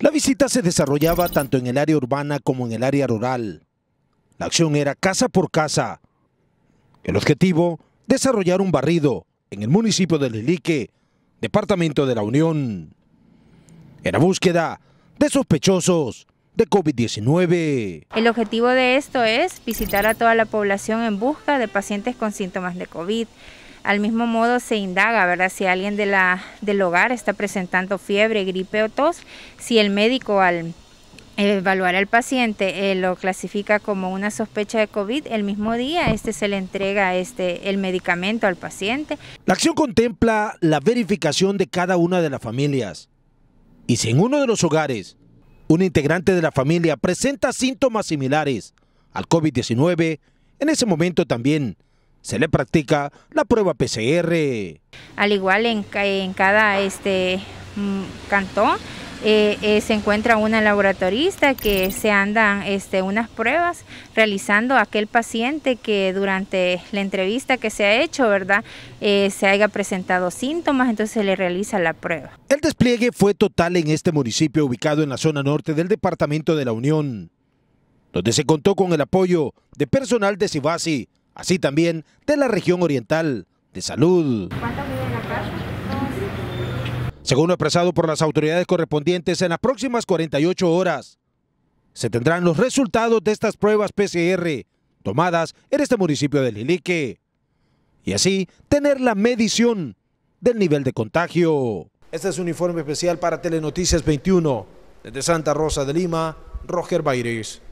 La visita se desarrollaba tanto en el área urbana como en el área rural. La acción era casa por casa. El objetivo, desarrollar un barrido en el municipio de Lilique, departamento de la Unión. Era búsqueda de sospechosos de COVID-19. El objetivo de esto es visitar a toda la población en busca de pacientes con síntomas de COVID. Al mismo modo se indaga, ¿verdad? Si alguien de la, del hogar está presentando fiebre, gripe o tos, si el médico al evaluar al paciente eh, lo clasifica como una sospecha de COVID, el mismo día este se le entrega este, el medicamento al paciente. La acción contempla la verificación de cada una de las familias y si en uno de los hogares un integrante de la familia presenta síntomas similares al COVID-19, en ese momento también se le practica la prueba PCR. Al igual en, en cada este, mm, cantón eh, eh, se encuentra una laboratorista que se andan este, unas pruebas realizando a aquel paciente que durante la entrevista que se ha hecho, ¿verdad? Eh, se haya presentado síntomas, entonces se le realiza la prueba. El despliegue fue total en este municipio ubicado en la zona norte del departamento de la Unión, donde se contó con el apoyo de personal de Sibasi, así también de la región oriental de salud. Según expresado por las autoridades correspondientes, en las próximas 48 horas se tendrán los resultados de estas pruebas PCR tomadas en este municipio de Lilique y así tener la medición del nivel de contagio. Este es un informe especial para Telenoticias 21. Desde Santa Rosa de Lima, Roger Baires.